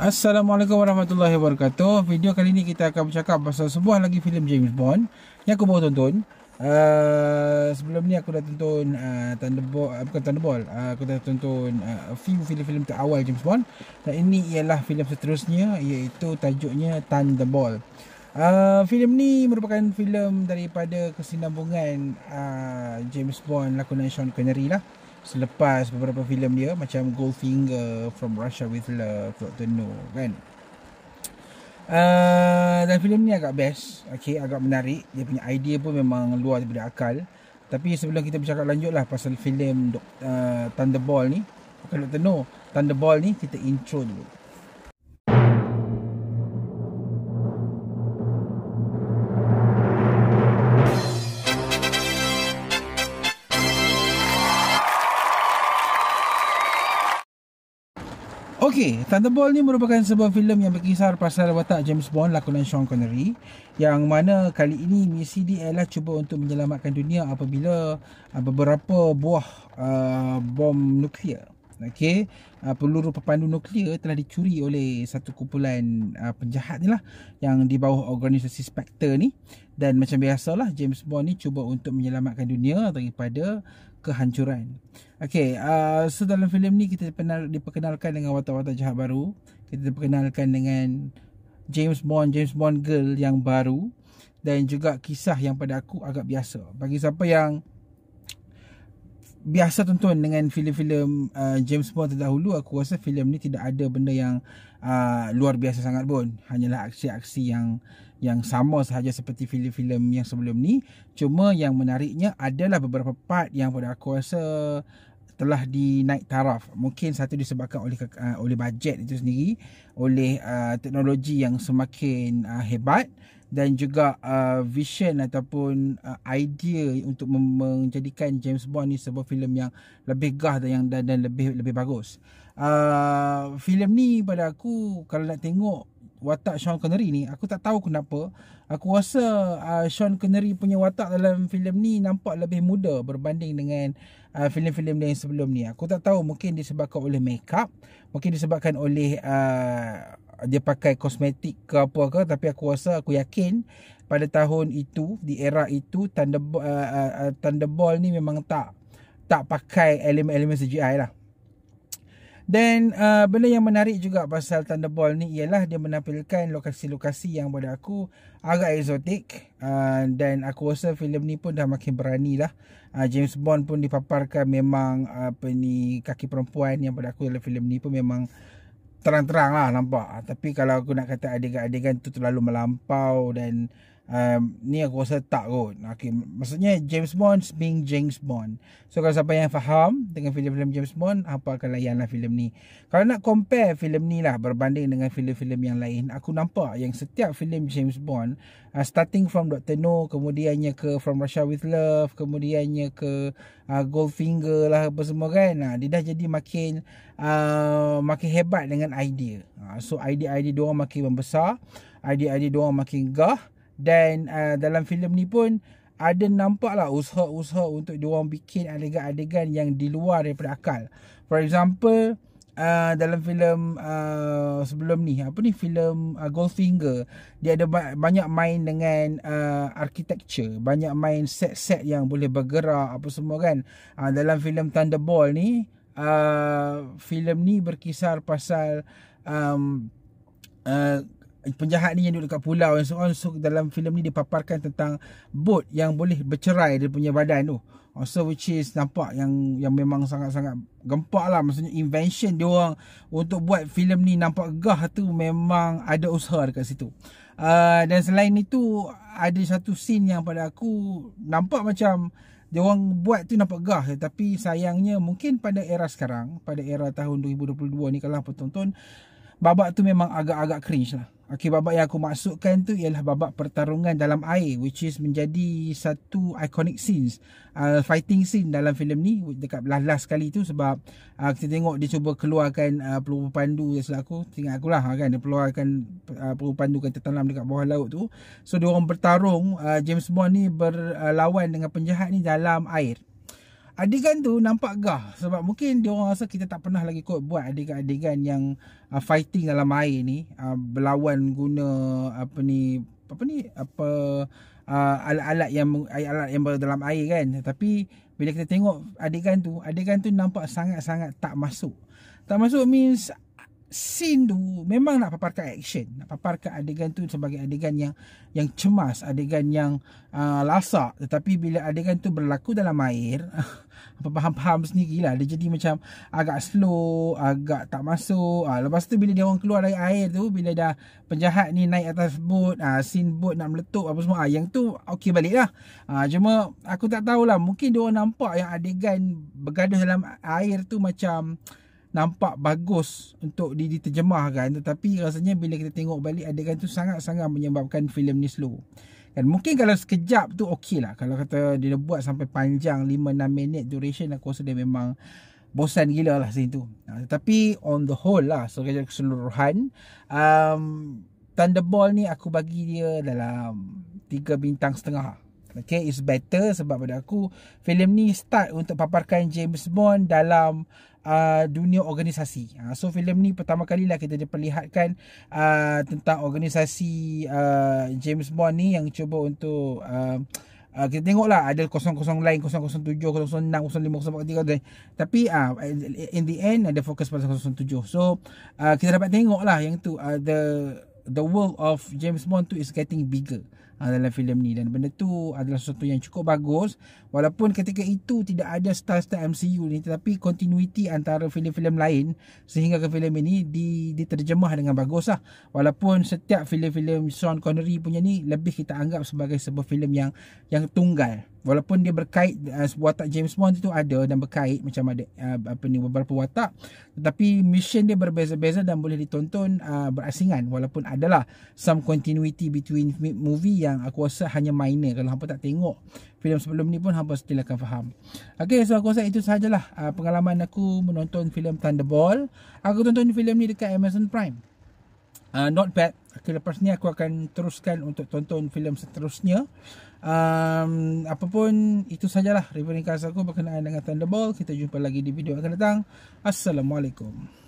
Assalamualaikum warahmatullahi wabarakatuh. Video kali ini kita akan bercakap pasal sebuah lagi filem James Bond yang aku baru tonton. Uh, sebelum ni aku dah tonton uh, Thunderbolt, uh, bukan Thunderbolt. Uh, aku dah tonton uh, few filem-filem terawal James Bond. Dan ini ialah filem seterusnya iaitu tajuknya Thunderbol. Uh, filem ni merupakan filem daripada kesinambungan uh, James Bond lakonan Sean Connery lah selepas beberapa filem dia macam Goldfinger from Russia with Love Dr. No kan Uh, dan filem ni agak best okay, Agak menarik Dia punya idea pun memang luar daripada akal Tapi sebelum kita bercakap lanjut lah Pasal filem uh, Thunderball ni Bukan Dr. No Thunderball ni kita intro dulu Okey, Thunderbolt ni merupakan sebuah filem yang berkisar pasal watak James Bond lakonan Sean Connery yang mana kali ini misi dia ialah cuba untuk menyelamatkan dunia apabila ah, beberapa buah uh, bom nuklear okey uh, peluru pepandu nuklear telah dicuri oleh satu kumpulan uh, penjahat ni lah yang di bawah organisasi Spectre ni dan macam biasalah James Bond ni cuba untuk menyelamatkan dunia daripada kehancuran. Okey, uh, so dalam filem ni kita pernah diperkenalkan dengan watak-watak jahat baru. Kita diperkenalkan dengan James Bond, James Bond girl yang baru dan juga kisah yang pada aku agak biasa. Bagi siapa yang biasa tonton dengan filem-filem uh, James Bond terdahulu aku rasa filem ni tidak ada benda yang uh, luar biasa sangat pun hanyalah aksi-aksi yang yang sama sahaja seperti filem-filem yang sebelum ni cuma yang menariknya adalah beberapa part yang pada aku rasa telah dinaik taraf mungkin satu disebabkan oleh uh, oleh bajet itu sendiri oleh uh, teknologi yang semakin uh, hebat dan juga uh, vision ataupun uh, idea untuk menjadikan James Bond ni sebuah filem yang lebih gah dan yang dan, dan lebih lebih bagus. Uh, filem ni pada aku kalau nak tengok watak Sean Connery ni aku tak tahu kenapa aku rasa uh, Sean Connery punya watak dalam filem ni nampak lebih muda berbanding dengan uh, filem-filem dia yang sebelum ni aku tak tahu mungkin disebabkan oleh makeup mungkin disebabkan oleh uh, dia pakai kosmetik ke apa ke tapi aku rasa aku yakin pada tahun itu di era itu Thunderbolt uh, uh, uh Thunderbolt ni memang tak tak pakai elemen-elemen CGI lah dan uh, benda yang menarik juga pasal Thunderbolt ni ialah dia menampilkan lokasi-lokasi yang pada aku agak eksotik. Uh, dan aku rasa filem ni pun dah makin berani lah. Uh, James Bond pun dipaparkan memang apa ni kaki perempuan yang pada aku dalam filem ni pun memang terang-terang lah nampak. Tapi kalau aku nak kata adegan-adegan tu terlalu melampau dan um, ni aku rasa tak kot okay. maksudnya James Bond being James Bond so kalau siapa yang faham dengan filem-filem James Bond apa akan layanlah filem ni kalau nak compare filem ni lah berbanding dengan filem-filem yang lain aku nampak yang setiap filem James Bond uh, starting from Dr. No kemudiannya ke From Russia With Love kemudiannya ke uh, Goldfinger lah apa semua kan Nah, dia dah jadi makin uh, makin hebat dengan idea uh, so idea-idea dia makin membesar idea-idea dia makin gah dan uh, dalam filem ni pun ada nampak lah usaha-usaha untuk diorang bikin adegan-adegan yang di luar daripada akal. For example, uh, dalam filem uh, sebelum ni, apa ni filem uh, Goldfinger, dia ada banyak main dengan uh, architecture, banyak main set-set yang boleh bergerak apa semua kan. Uh, dalam filem Thunderball ni, uh, filem ni berkisar pasal um, uh, penjahat ni yang duduk dekat pulau yang so so dalam filem ni dipaparkan tentang bot yang boleh bercerai dia punya badan tu oh, so which is nampak yang yang memang sangat-sangat gempak lah maksudnya invention dia orang untuk buat filem ni nampak gah tu memang ada usaha dekat situ uh, dan selain itu ada satu scene yang pada aku nampak macam dia orang buat tu nampak gah tapi sayangnya mungkin pada era sekarang pada era tahun 2022 ni kalau penonton babak tu memang agak-agak cringe lah. Okay, babak yang aku masukkan tu ialah babak pertarungan dalam air which is menjadi satu iconic scenes. Uh, fighting scene dalam filem ni dekat last, -last kali tu sebab uh, kita tengok dia cuba keluarkan uh, peluru pandu yang selaku aku. Tengok akulah ha, kan, dia keluarkan uh, peluru pandu kan tertanam dekat bawah laut tu. So, dia orang bertarung, uh, James Bond ni berlawan uh, dengan penjahat ni dalam air adegan tu nampak gah sebab mungkin dia orang rasa kita tak pernah lagi kot buat adegan-adegan yang uh, fighting dalam air ni uh, berlawan guna apa ni apa ni apa uh, alat-alat yang alat-alat yang berada dalam air kan tapi bila kita tengok adegan tu adegan tu nampak sangat-sangat tak masuk tak masuk means scene tu memang nak paparkan action nak paparkan adegan tu sebagai adegan yang yang cemas adegan yang uh, lasak tetapi bila adegan tu berlaku dalam air apa faham-faham sendiri lah dia jadi macam agak slow agak tak masuk uh, lepas tu bila dia orang keluar dari air tu bila dah penjahat ni naik atas boat uh, scene boat nak meletup apa semua uh, yang tu ok balik lah uh, cuma aku tak tahulah mungkin dia orang nampak yang adegan bergaduh dalam air tu macam nampak bagus untuk di diterjemahkan tetapi rasanya bila kita tengok balik adegan tu sangat-sangat menyebabkan filem ni slow. Kan mungkin kalau sekejap tu okey lah. Kalau kata dia buat sampai panjang 5-6 minit duration aku rasa dia memang bosan gila lah situ. Ha, tetapi on the whole lah secara keseluruhan um, Thunderball ni aku bagi dia dalam 3 bintang setengah Okay, it's better sebab pada aku filem ni start untuk paparkan James Bond dalam Uh, dunia organisasi. Uh, so filem ni pertama kali lah kita diperlihatkan uh, tentang organisasi uh, James Bond ni yang cuba untuk uh, uh, kita tengok lah ada 00 lain 007 006 05 04 03 tapi uh, in the end ada fokus pada 007 so uh, kita dapat tengok lah yang tu uh, the the world of James Bond tu is getting bigger Ah, dalam filem ni dan benda tu adalah sesuatu yang cukup bagus walaupun ketika itu tidak ada star-star MCU ni tetapi continuity antara filem-filem lain sehingga ke filem ini di, diterjemah dengan bagus lah walaupun setiap filem-filem Sean Connery punya ni lebih kita anggap sebagai sebuah filem yang yang tunggal walaupun dia berkait uh, watak James Bond itu ada dan berkait macam ada uh, apa ni beberapa watak tetapi mission dia berbeza-beza dan boleh ditonton uh, berasingan walaupun adalah some continuity between movie yang aku rasa hanya minor kalau hangpa tak tengok filem sebelum ni pun hangpa still akan faham okey so aku rasa itu sajalah uh, pengalaman aku menonton filem Thunderball aku tonton filem ni dekat Amazon Prime uh, not bad Okay, lepas ni aku akan teruskan untuk tonton filem seterusnya. Um, pun itu sajalah review ringkas aku berkenaan dengan Thunderbolt. Kita jumpa lagi di video akan datang. Assalamualaikum.